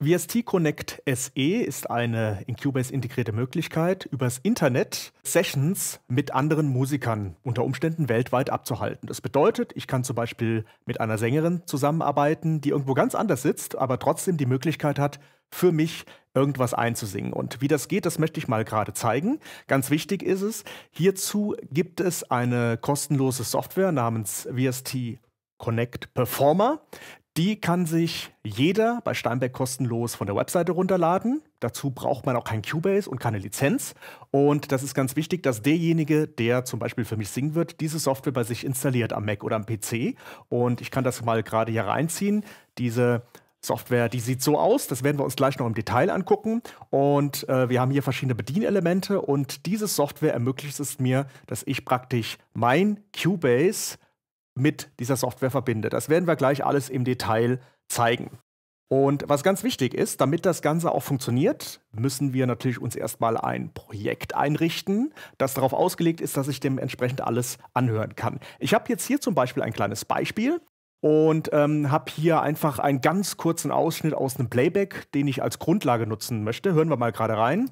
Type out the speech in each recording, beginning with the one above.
VST Connect SE ist eine in Cubase integrierte Möglichkeit, übers Internet Sessions mit anderen Musikern unter Umständen weltweit abzuhalten. Das bedeutet, ich kann zum Beispiel mit einer Sängerin zusammenarbeiten, die irgendwo ganz anders sitzt, aber trotzdem die Möglichkeit hat, für mich irgendwas einzusingen. Und wie das geht, das möchte ich mal gerade zeigen. Ganz wichtig ist es, hierzu gibt es eine kostenlose Software namens VST Connect Performer. Die kann sich jeder bei Steinbeck kostenlos von der Webseite runterladen. Dazu braucht man auch kein Cubase und keine Lizenz. Und das ist ganz wichtig, dass derjenige, der zum Beispiel für mich singen wird, diese Software bei sich installiert am Mac oder am PC. Und ich kann das mal gerade hier reinziehen. Diese Software, die sieht so aus. Das werden wir uns gleich noch im Detail angucken. Und äh, wir haben hier verschiedene Bedienelemente. Und diese Software ermöglicht es mir, dass ich praktisch mein Cubase mit dieser Software verbindet. Das werden wir gleich alles im Detail zeigen. Und was ganz wichtig ist, damit das Ganze auch funktioniert, müssen wir natürlich uns erstmal ein Projekt einrichten, das darauf ausgelegt ist, dass ich dementsprechend alles anhören kann. Ich habe jetzt hier zum Beispiel ein kleines Beispiel und ähm, habe hier einfach einen ganz kurzen Ausschnitt aus einem Playback, den ich als Grundlage nutzen möchte. Hören wir mal gerade rein.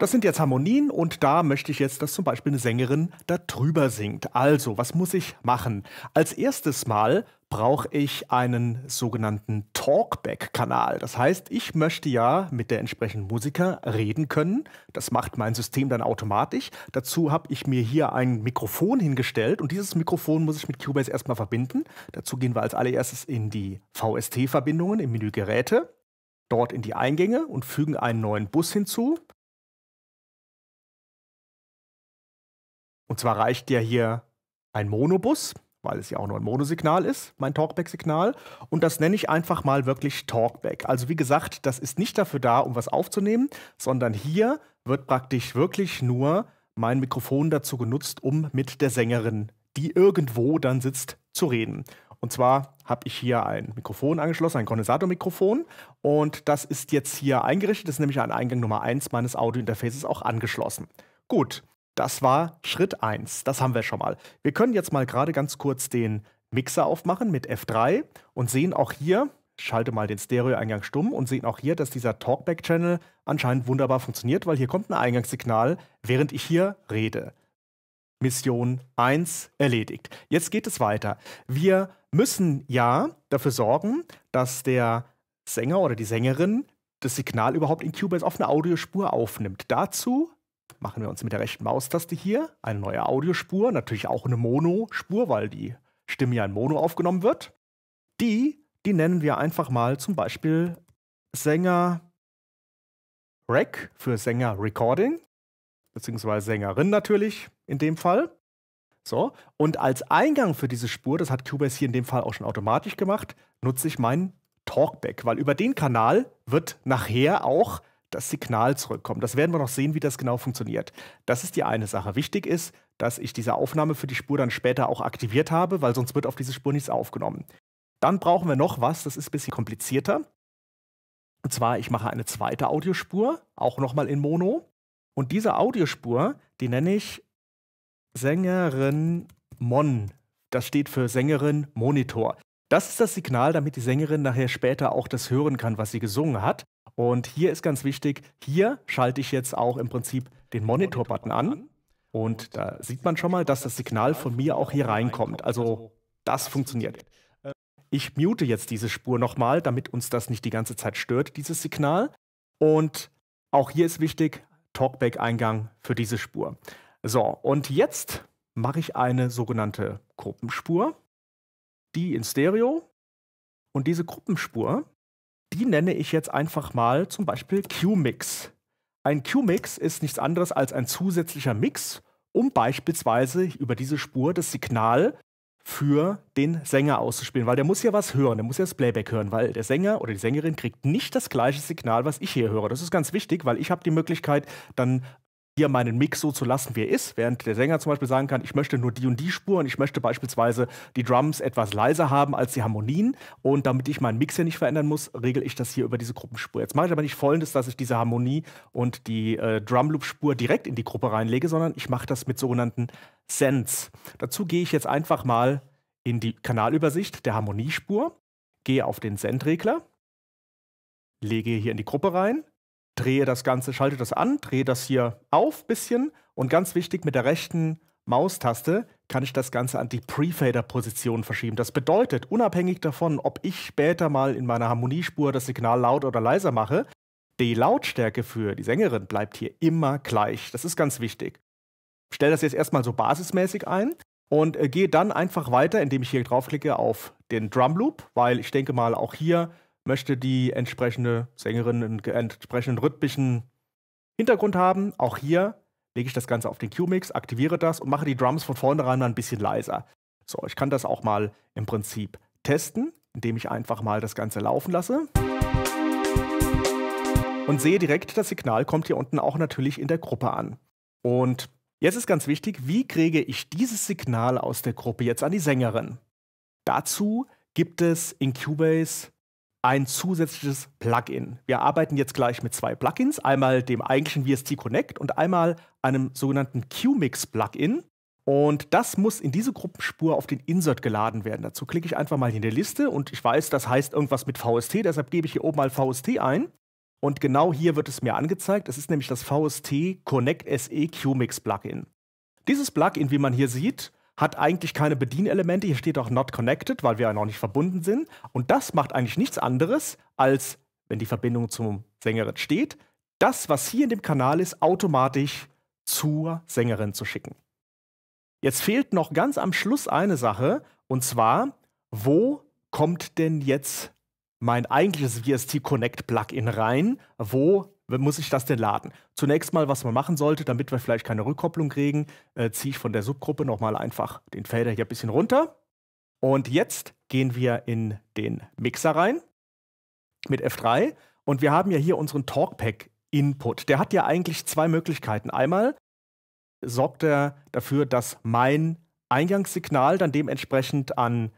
Das sind jetzt Harmonien und da möchte ich jetzt, dass zum Beispiel eine Sängerin da drüber singt. Also, was muss ich machen? Als erstes Mal brauche ich einen sogenannten Talkback-Kanal. Das heißt, ich möchte ja mit der entsprechenden Musiker reden können. Das macht mein System dann automatisch. Dazu habe ich mir hier ein Mikrofon hingestellt und dieses Mikrofon muss ich mit Cubase erstmal verbinden. Dazu gehen wir als allererstes in die VST-Verbindungen im Menü Geräte, dort in die Eingänge und fügen einen neuen Bus hinzu. Und zwar reicht ja hier ein Monobus, weil es ja auch nur ein Monosignal ist, mein Talkback-Signal. Und das nenne ich einfach mal wirklich Talkback. Also wie gesagt, das ist nicht dafür da, um was aufzunehmen, sondern hier wird praktisch wirklich nur mein Mikrofon dazu genutzt, um mit der Sängerin, die irgendwo dann sitzt, zu reden. Und zwar habe ich hier ein Mikrofon angeschlossen, ein Kondensatormikrofon. Und das ist jetzt hier eingerichtet, das ist nämlich an Eingang Nummer 1 meines Audio-Interfaces auch angeschlossen. Gut, das war Schritt 1. Das haben wir schon mal. Wir können jetzt mal gerade ganz kurz den Mixer aufmachen mit F3 und sehen auch hier, schalte mal den Stereo-Eingang stumm und sehen auch hier, dass dieser Talkback-Channel anscheinend wunderbar funktioniert, weil hier kommt ein Eingangssignal, während ich hier rede. Mission 1 erledigt. Jetzt geht es weiter. Wir müssen ja dafür sorgen, dass der Sänger oder die Sängerin das Signal überhaupt in Cubase auf eine Audiospur aufnimmt. Dazu machen wir uns mit der rechten Maustaste hier eine neue Audiospur, natürlich auch eine Mono-Spur, weil die Stimme ja in Mono aufgenommen wird. Die, die nennen wir einfach mal zum Beispiel Sänger Rec für Sänger Recording, beziehungsweise Sängerin natürlich in dem Fall. So, und als Eingang für diese Spur, das hat Cubase hier in dem Fall auch schon automatisch gemacht, nutze ich meinen Talkback, weil über den Kanal wird nachher auch das Signal zurückkommt. Das werden wir noch sehen, wie das genau funktioniert. Das ist die eine Sache. Wichtig ist, dass ich diese Aufnahme für die Spur dann später auch aktiviert habe, weil sonst wird auf diese Spur nichts aufgenommen. Dann brauchen wir noch was, das ist ein bisschen komplizierter. Und zwar, ich mache eine zweite Audiospur, auch nochmal in Mono. Und diese Audiospur, die nenne ich Sängerin Mon. Das steht für Sängerin Monitor. Das ist das Signal, damit die Sängerin nachher später auch das hören kann, was sie gesungen hat. Und hier ist ganz wichtig, hier schalte ich jetzt auch im Prinzip den Monitor-Button an. Und da sieht man schon mal, dass das Signal von mir auch hier reinkommt. Also das funktioniert. Ich mute jetzt diese Spur nochmal, damit uns das nicht die ganze Zeit stört, dieses Signal. Und auch hier ist wichtig, Talkback-Eingang für diese Spur. So, und jetzt mache ich eine sogenannte Gruppenspur, die in Stereo. Und diese Gruppenspur die nenne ich jetzt einfach mal zum Beispiel Q-Mix. Ein Q-Mix ist nichts anderes als ein zusätzlicher Mix, um beispielsweise über diese Spur das Signal für den Sänger auszuspielen, weil der muss ja was hören, der muss ja das Playback hören, weil der Sänger oder die Sängerin kriegt nicht das gleiche Signal, was ich hier höre. Das ist ganz wichtig, weil ich habe die Möglichkeit, dann hier meinen Mix so zu lassen, wie er ist, während der Sänger zum Beispiel sagen kann, ich möchte nur die und die Spur und ich möchte beispielsweise die Drums etwas leiser haben als die Harmonien und damit ich meinen Mix hier nicht verändern muss, regle ich das hier über diese Gruppenspur. Jetzt mache ich aber nicht folgendes, dass ich diese Harmonie und die äh, Drumloop-Spur direkt in die Gruppe reinlege, sondern ich mache das mit sogenannten Sends. Dazu gehe ich jetzt einfach mal in die Kanalübersicht der Harmoniespur, gehe auf den Send-Regler, lege hier in die Gruppe rein drehe das Ganze, schalte das an, drehe das hier auf ein bisschen und ganz wichtig, mit der rechten Maustaste kann ich das Ganze an die Prefader-Position verschieben. Das bedeutet, unabhängig davon, ob ich später mal in meiner Harmoniespur das Signal laut oder leiser mache, die Lautstärke für die Sängerin bleibt hier immer gleich. Das ist ganz wichtig. Ich stelle das jetzt erstmal so basismäßig ein und äh, gehe dann einfach weiter, indem ich hier draufklicke auf den Drum Loop, weil ich denke mal auch hier möchte die entsprechende Sängerin einen entsprechenden rhythmischen Hintergrund haben. Auch hier lege ich das Ganze auf den Q-Mix, aktiviere das und mache die Drums von vornherein dann ein bisschen leiser. So, ich kann das auch mal im Prinzip testen, indem ich einfach mal das Ganze laufen lasse. Und sehe direkt, das Signal kommt hier unten auch natürlich in der Gruppe an. Und jetzt ist ganz wichtig, wie kriege ich dieses Signal aus der Gruppe jetzt an die Sängerin? Dazu gibt es in Cubase ein zusätzliches Plugin. Wir arbeiten jetzt gleich mit zwei Plugins, einmal dem eigentlichen VST Connect und einmal einem sogenannten QMix Plugin. Und das muss in diese Gruppenspur auf den Insert geladen werden. Dazu klicke ich einfach mal in die Liste und ich weiß, das heißt irgendwas mit VST, deshalb gebe ich hier oben mal VST ein. Und genau hier wird es mir angezeigt. Es ist nämlich das VST Connect SE QMix Plugin. Dieses Plugin, wie man hier sieht, hat eigentlich keine Bedienelemente. Hier steht auch not connected, weil wir ja noch nicht verbunden sind. Und das macht eigentlich nichts anderes, als wenn die Verbindung zum Sängerin steht, das, was hier in dem Kanal ist, automatisch zur Sängerin zu schicken. Jetzt fehlt noch ganz am Schluss eine Sache, und zwar, wo kommt denn jetzt mein eigentliches VST Connect Plugin rein? Wo muss ich das denn laden? Zunächst mal, was man machen sollte, damit wir vielleicht keine Rückkopplung kriegen, äh, ziehe ich von der Subgruppe nochmal einfach den Fader hier ein bisschen runter. Und jetzt gehen wir in den Mixer rein mit F3 und wir haben ja hier unseren Talkpack Input. Der hat ja eigentlich zwei Möglichkeiten. Einmal sorgt er dafür, dass mein Eingangssignal dann dementsprechend an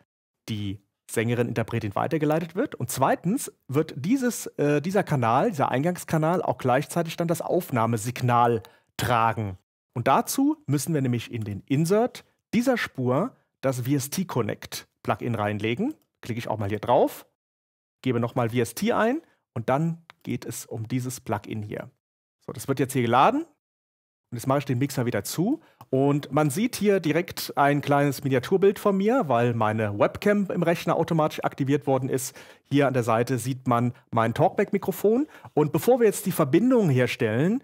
die Sängerin, Interpretin weitergeleitet wird. Und zweitens wird dieses, äh, dieser Kanal, dieser Eingangskanal auch gleichzeitig dann das Aufnahmesignal tragen. Und dazu müssen wir nämlich in den Insert dieser Spur das VST Connect Plugin reinlegen. Klicke ich auch mal hier drauf, gebe nochmal VST ein und dann geht es um dieses Plugin hier. So, das wird jetzt hier geladen und jetzt mache ich den Mixer wieder zu und man sieht hier direkt ein kleines Miniaturbild von mir, weil meine Webcam im Rechner automatisch aktiviert worden ist. Hier an der Seite sieht man mein Talkback-Mikrofon. Und bevor wir jetzt die Verbindung herstellen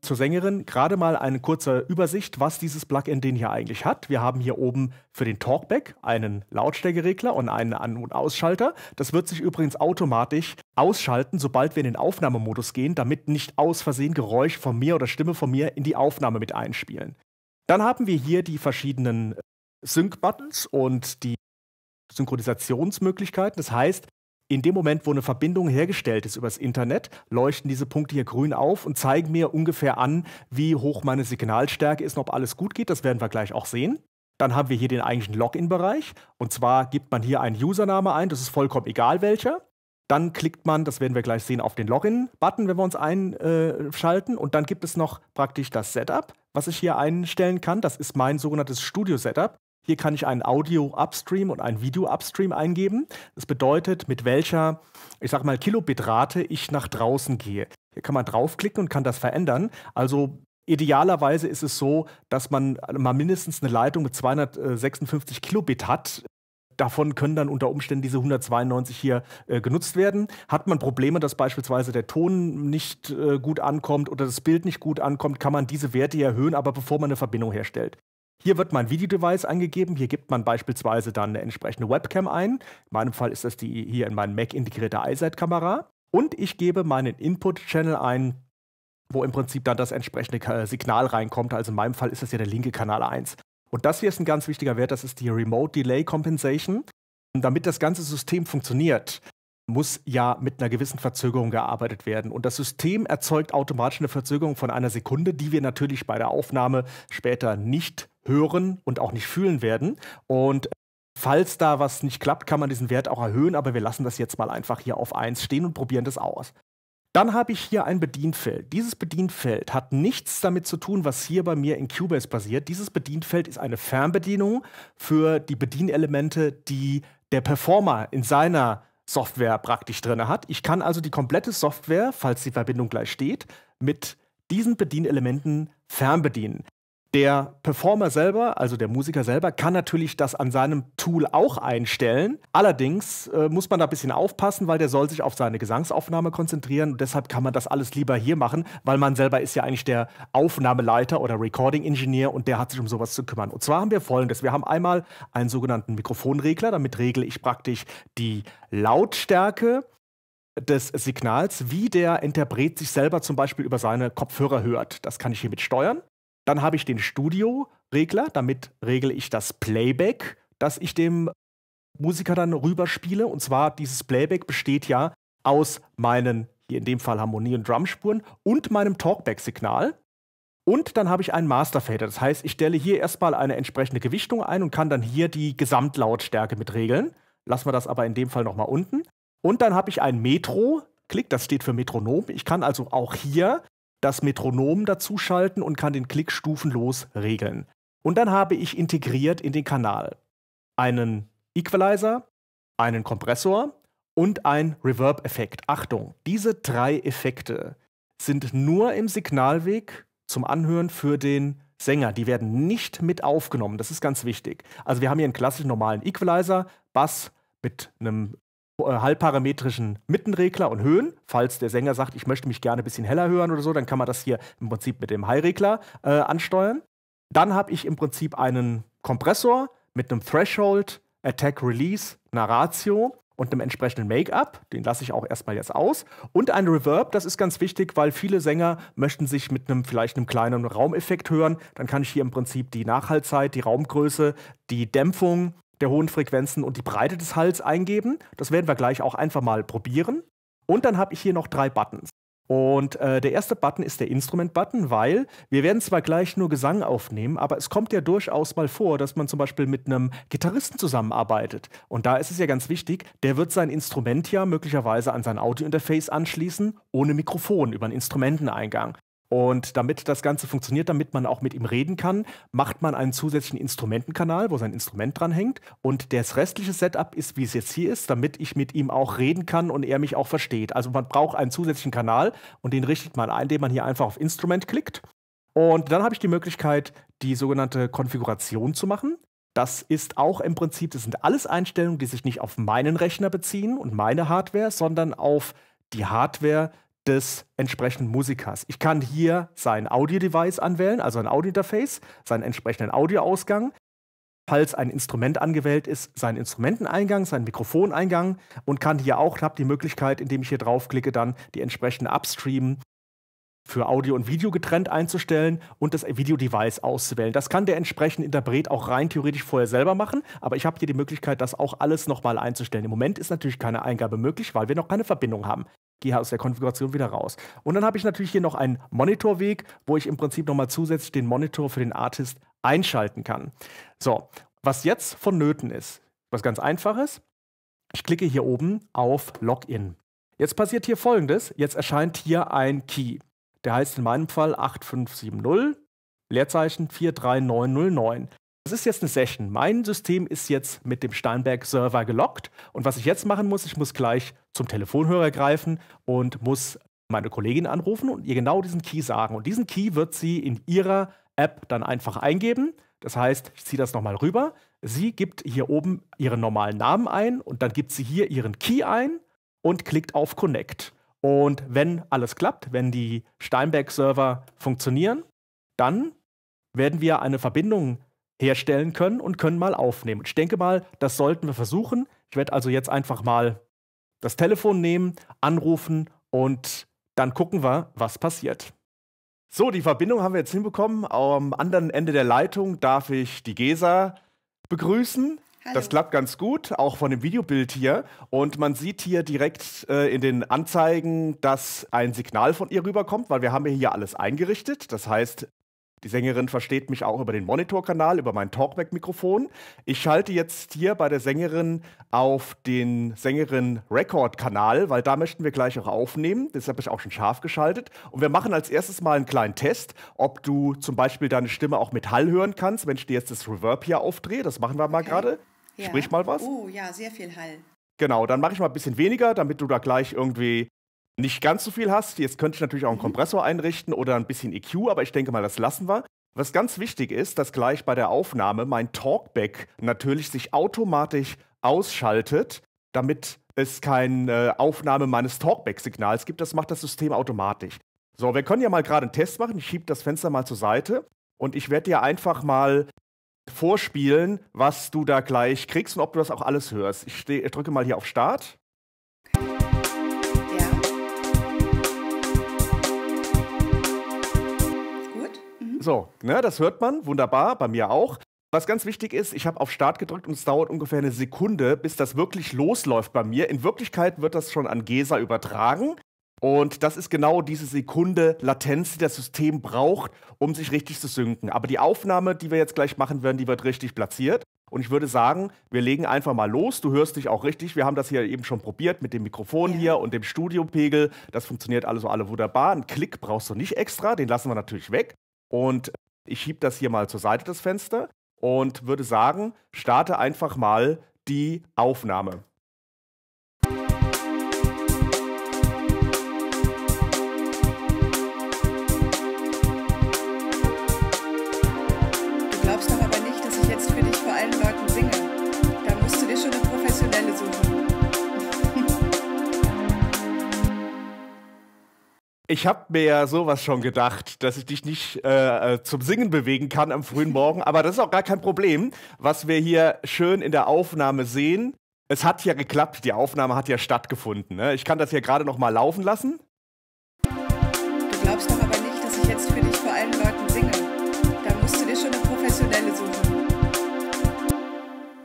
zur Sängerin, gerade mal eine kurze Übersicht, was dieses Plugin denn hier eigentlich hat. Wir haben hier oben für den Talkback einen Lautstärkeregler und einen An- und Ausschalter. Das wird sich übrigens automatisch ausschalten, sobald wir in den Aufnahmemodus gehen, damit nicht aus Versehen Geräusche von mir oder Stimme von mir in die Aufnahme mit einspielen. Dann haben wir hier die verschiedenen äh, Sync-Buttons und die Synchronisationsmöglichkeiten. Das heißt, in dem Moment, wo eine Verbindung hergestellt ist übers Internet, leuchten diese Punkte hier grün auf und zeigen mir ungefähr an, wie hoch meine Signalstärke ist und ob alles gut geht. Das werden wir gleich auch sehen. Dann haben wir hier den eigentlichen Login-Bereich. Und zwar gibt man hier einen Username ein, das ist vollkommen egal welcher. Dann klickt man, das werden wir gleich sehen, auf den Login-Button, wenn wir uns einschalten. Und dann gibt es noch praktisch das Setup, was ich hier einstellen kann. Das ist mein sogenanntes Studio-Setup. Hier kann ich einen Audio-Upstream und einen Video-Upstream eingeben. Das bedeutet, mit welcher, ich sag mal, Kilobitrate ich nach draußen gehe. Hier kann man draufklicken und kann das verändern. Also idealerweise ist es so, dass man mal mindestens eine Leitung mit 256 Kilobit hat davon können dann unter Umständen diese 192 hier äh, genutzt werden. Hat man Probleme, dass beispielsweise der Ton nicht äh, gut ankommt oder das Bild nicht gut ankommt, kann man diese Werte erhöhen, aber bevor man eine Verbindung herstellt. Hier wird mein Videodevice angegeben, hier gibt man beispielsweise dann eine entsprechende Webcam ein. In meinem Fall ist das die hier in meinem Mac integrierte iSight-Kamera. Und ich gebe meinen Input-Channel ein, wo im Prinzip dann das entsprechende Signal reinkommt. Also in meinem Fall ist das ja der linke Kanal 1. Und das hier ist ein ganz wichtiger Wert, das ist die Remote Delay Compensation. Und damit das ganze System funktioniert, muss ja mit einer gewissen Verzögerung gearbeitet werden. Und das System erzeugt automatisch eine Verzögerung von einer Sekunde, die wir natürlich bei der Aufnahme später nicht hören und auch nicht fühlen werden. Und falls da was nicht klappt, kann man diesen Wert auch erhöhen, aber wir lassen das jetzt mal einfach hier auf 1 stehen und probieren das aus. Dann habe ich hier ein Bedienfeld. Dieses Bedienfeld hat nichts damit zu tun, was hier bei mir in Cubase passiert. Dieses Bedienfeld ist eine Fernbedienung für die Bedienelemente, die der Performer in seiner Software praktisch drin hat. Ich kann also die komplette Software, falls die Verbindung gleich steht, mit diesen Bedienelementen fernbedienen. Der Performer selber, also der Musiker selber, kann natürlich das an seinem Tool auch einstellen. Allerdings äh, muss man da ein bisschen aufpassen, weil der soll sich auf seine Gesangsaufnahme konzentrieren. Und deshalb kann man das alles lieber hier machen, weil man selber ist ja eigentlich der Aufnahmeleiter oder Recording-Ingenieur und der hat sich um sowas zu kümmern. Und zwar haben wir folgendes. Wir haben einmal einen sogenannten Mikrofonregler. Damit regle ich praktisch die Lautstärke des Signals, wie der Interpret sich selber zum Beispiel über seine Kopfhörer hört. Das kann ich hiermit steuern. Dann habe ich den Studio-Regler, damit regle ich das Playback, das ich dem Musiker dann rüberspiele. Und zwar dieses Playback besteht ja aus meinen, hier in dem Fall Harmonie- und Drumspuren und meinem Talkback-Signal. Und dann habe ich einen Masterfader. Das heißt, ich stelle hier erstmal eine entsprechende Gewichtung ein und kann dann hier die Gesamtlautstärke mit regeln. Lassen wir das aber in dem Fall nochmal unten. Und dann habe ich ein Metro. Klick, das steht für Metronom. Ich kann also auch hier das Metronom dazuschalten und kann den Klick stufenlos regeln. Und dann habe ich integriert in den Kanal einen Equalizer, einen Kompressor und ein Reverb-Effekt. Achtung, diese drei Effekte sind nur im Signalweg zum Anhören für den Sänger. Die werden nicht mit aufgenommen. Das ist ganz wichtig. Also wir haben hier einen klassischen normalen Equalizer, Bass mit einem äh, halbparametrischen Mittenregler und Höhen. Falls der Sänger sagt, ich möchte mich gerne ein bisschen heller hören oder so, dann kann man das hier im Prinzip mit dem High-Regler äh, ansteuern. Dann habe ich im Prinzip einen Kompressor mit einem Threshold, Attack Release, einer Ratio und einem entsprechenden Make-up. Den lasse ich auch erstmal jetzt aus. Und ein Reverb, das ist ganz wichtig, weil viele Sänger möchten sich mit einem vielleicht einem kleinen Raumeffekt hören. Dann kann ich hier im Prinzip die Nachhaltzeit, die Raumgröße, die Dämpfung der hohen Frequenzen und die Breite des Hals eingeben. Das werden wir gleich auch einfach mal probieren. Und dann habe ich hier noch drei Buttons. Und äh, der erste Button ist der Instrument-Button, weil wir werden zwar gleich nur Gesang aufnehmen, aber es kommt ja durchaus mal vor, dass man zum Beispiel mit einem Gitarristen zusammenarbeitet. Und da ist es ja ganz wichtig, der wird sein Instrument ja möglicherweise an sein Audio-Interface anschließen, ohne Mikrofon, über einen Instrumenteneingang. Und damit das Ganze funktioniert, damit man auch mit ihm reden kann, macht man einen zusätzlichen Instrumentenkanal, wo sein Instrument dranhängt. Und das restliche Setup ist, wie es jetzt hier ist, damit ich mit ihm auch reden kann und er mich auch versteht. Also man braucht einen zusätzlichen Kanal und den richtet man ein, indem man hier einfach auf Instrument klickt. Und dann habe ich die Möglichkeit, die sogenannte Konfiguration zu machen. Das ist auch im Prinzip, das sind alles Einstellungen, die sich nicht auf meinen Rechner beziehen und meine Hardware, sondern auf die Hardware, des entsprechenden Musikers. Ich kann hier sein Audio-Device anwählen, also ein Audio-Interface, seinen entsprechenden Audioausgang. Falls ein Instrument angewählt ist, seinen Instrumenteneingang, seinen Mikrofoneingang und kann hier auch, habe die Möglichkeit, indem ich hier draufklicke, dann die entsprechenden Upstream für Audio und Video getrennt einzustellen und das Video-Device auszuwählen. Das kann der entsprechende Interpret auch rein theoretisch vorher selber machen, aber ich habe hier die Möglichkeit, das auch alles nochmal einzustellen. Im Moment ist natürlich keine Eingabe möglich, weil wir noch keine Verbindung haben gehe aus der Konfiguration wieder raus. Und dann habe ich natürlich hier noch einen Monitorweg, wo ich im Prinzip nochmal zusätzlich den Monitor für den Artist einschalten kann. So, was jetzt vonnöten ist, was ganz einfaches. Ich klicke hier oben auf Login. Jetzt passiert hier folgendes. Jetzt erscheint hier ein Key. Der heißt in meinem Fall 8570, Leerzeichen 43909 das ist jetzt eine Session. Mein System ist jetzt mit dem Steinberg-Server gelockt. Und was ich jetzt machen muss, ich muss gleich zum Telefonhörer greifen und muss meine Kollegin anrufen und ihr genau diesen Key sagen. Und diesen Key wird sie in ihrer App dann einfach eingeben. Das heißt, ich ziehe das nochmal rüber. Sie gibt hier oben ihren normalen Namen ein und dann gibt sie hier ihren Key ein und klickt auf Connect. Und wenn alles klappt, wenn die Steinberg-Server funktionieren, dann werden wir eine Verbindung herstellen können und können mal aufnehmen. Ich denke mal, das sollten wir versuchen. Ich werde also jetzt einfach mal das Telefon nehmen, anrufen und dann gucken wir, was passiert. So, die Verbindung haben wir jetzt hinbekommen. Am anderen Ende der Leitung darf ich die Gesa begrüßen. Hallo. Das klappt ganz gut, auch von dem Videobild hier. Und man sieht hier direkt äh, in den Anzeigen, dass ein Signal von ihr rüberkommt, weil wir haben hier alles eingerichtet. Das heißt, die Sängerin versteht mich auch über den Monitorkanal, über mein Talkback-Mikrofon. Ich schalte jetzt hier bei der Sängerin auf den Sängerin-Record-Kanal, weil da möchten wir gleich auch aufnehmen. Das habe ich auch schon scharf geschaltet. Und wir machen als erstes mal einen kleinen Test, ob du zum Beispiel deine Stimme auch mit Hall hören kannst, wenn ich dir jetzt das Reverb hier aufdrehe. Das machen wir mal okay. gerade. Ja. Sprich mal was. Oh ja, sehr viel Hall. Genau, dann mache ich mal ein bisschen weniger, damit du da gleich irgendwie nicht ganz so viel hast. Jetzt könnte ich natürlich auch einen mhm. Kompressor einrichten oder ein bisschen EQ, aber ich denke mal, das lassen wir. Was ganz wichtig ist, dass gleich bei der Aufnahme mein Talkback natürlich sich automatisch ausschaltet, damit es keine äh, Aufnahme meines Talkback-Signals gibt. Das macht das System automatisch. So, wir können ja mal gerade einen Test machen. Ich schiebe das Fenster mal zur Seite und ich werde dir einfach mal vorspielen, was du da gleich kriegst und ob du das auch alles hörst. Ich drücke mal hier auf Start. So, ne, das hört man, wunderbar, bei mir auch. Was ganz wichtig ist, ich habe auf Start gedrückt und es dauert ungefähr eine Sekunde, bis das wirklich losläuft bei mir. In Wirklichkeit wird das schon an GESA übertragen. Und das ist genau diese Sekunde Latenz, die das System braucht, um sich richtig zu synken. Aber die Aufnahme, die wir jetzt gleich machen werden, die wird richtig platziert. Und ich würde sagen, wir legen einfach mal los. Du hörst dich auch richtig. Wir haben das hier eben schon probiert mit dem Mikrofon ja. hier und dem Studiopegel. Das funktioniert alles so alle wunderbar. Einen Klick brauchst du nicht extra, den lassen wir natürlich weg. Und ich schiebe das hier mal zur Seite, das Fenster, und würde sagen, starte einfach mal die Aufnahme. ich habe mir ja sowas schon gedacht, dass ich dich nicht äh, äh, zum Singen bewegen kann am frühen Morgen, aber das ist auch gar kein Problem, was wir hier schön in der Aufnahme sehen. Es hat ja geklappt, die Aufnahme hat ja stattgefunden. Ne? Ich kann das hier gerade noch mal laufen lassen. Du glaubst doch aber nicht, dass ich jetzt für dich vor allen Leuten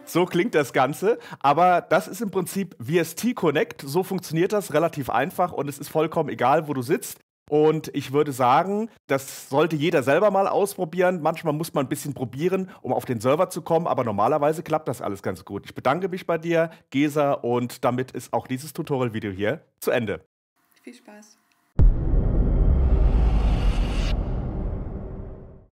So klingt das Ganze. Aber das ist im Prinzip VST Connect. So funktioniert das relativ einfach und es ist vollkommen egal, wo du sitzt. Und ich würde sagen, das sollte jeder selber mal ausprobieren. Manchmal muss man ein bisschen probieren, um auf den Server zu kommen, aber normalerweise klappt das alles ganz gut. Ich bedanke mich bei dir, Gesa, und damit ist auch dieses Tutorial-Video hier zu Ende. Viel Spaß.